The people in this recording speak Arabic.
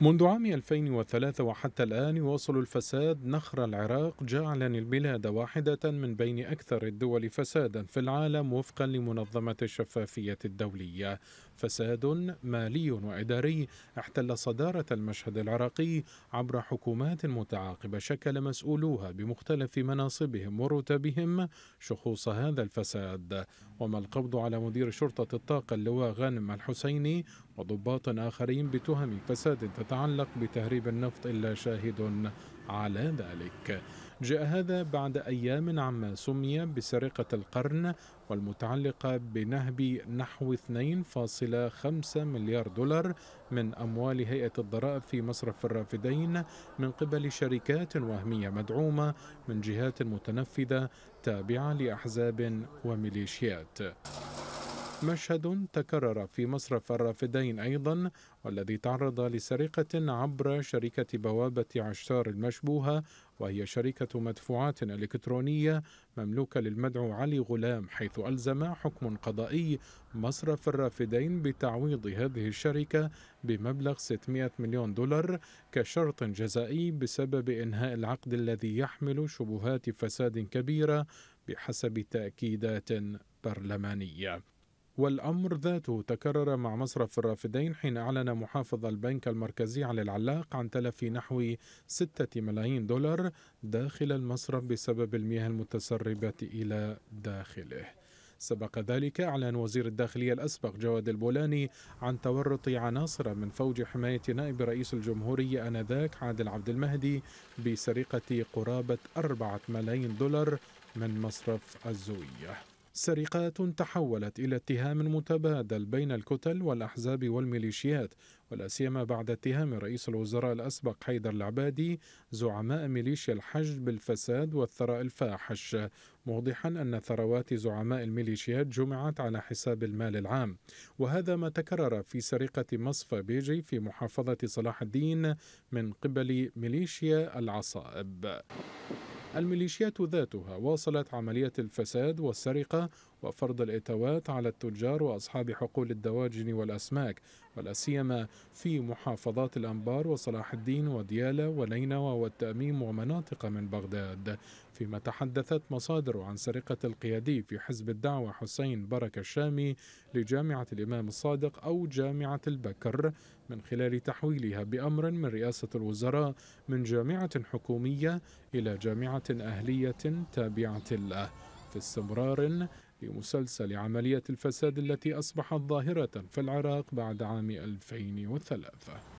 منذ عام 2003 وحتى الآن يواصل الفساد نخر العراق جعلا البلاد واحدة من بين أكثر الدول فسادا في العالم وفقا لمنظمة الشفافية الدولية فساد مالي وإداري احتل صدارة المشهد العراقي عبر حكومات متعاقبة شكل مسؤولوها بمختلف مناصبهم ورتبهم شخوص هذا الفساد وما القبض على مدير شرطة الطاقة اللواء غانم الحسيني وضباط آخرين بتهم فساد تتعلق بتهريب النفط إلا شاهد على ذلك جاء هذا بعد أيام عما سمي بسرقة القرن والمتعلقة بنهب نحو 2.5 مليار دولار من أموال هيئة الضرائب في مصرف الرافدين من قبل شركات وهمية مدعومة من جهات متنفذة تابعة لأحزاب وميليشيات مشهد تكرر في مصرف الرافدين أيضا والذي تعرض لسرقة عبر شركة بوابة عشتار المشبوهة وهي شركة مدفوعات إلكترونية مملوكة للمدعو علي غلام حيث ألزم حكم قضائي مصرف الرافدين بتعويض هذه الشركة بمبلغ 600 مليون دولار كشرط جزائي بسبب إنهاء العقد الذي يحمل شبهات فساد كبيرة بحسب تأكيدات برلمانية والأمر ذاته تكرر مع مصرف الرافدين حين أعلن محافظ البنك المركزي على العلاق عن تلف نحو 6 ملايين دولار داخل المصرف بسبب المياه المتسربة إلى داخله سبق ذلك أعلن وزير الداخلية الأسبق جواد البولاني عن تورط عناصر من فوج حماية نائب رئيس الجمهورية آنذاك عادل عبد المهدي بسرقة قرابة أربعة ملايين دولار من مصرف الزوية سرقات تحولت إلى اتهام متبادل بين الكتل والأحزاب والميليشيات ولا سيما بعد اتهام رئيس الوزراء الأسبق حيدر العبادي زعماء ميليشيا الحج بالفساد والثراء الفاحش موضحا أن ثروات زعماء الميليشيات جمعت على حساب المال العام وهذا ما تكرر في سرقة مصفى بيجي في محافظة صلاح الدين من قبل ميليشيا العصائب الميليشيات ذاتها واصلت عملية الفساد والسرقة وفرض الإتاوات على التجار وأصحاب حقول الدواجن والأسماك ولا سيما في محافظات الأنبار وصلاح الدين وديالة ولينوى والتأميم ومناطق من بغداد فيما تحدثت مصادر عن سرقة القيادي في حزب الدعوة حسين بركة الشامي لجامعة الإمام الصادق أو جامعة البكر من خلال تحويلها بأمر من رئاسة الوزراء من جامعة حكومية إلى جامعة أهلية تابعة له في استمرار لمسلسل عملية الفساد التي أصبحت ظاهرة في العراق بعد عام 2003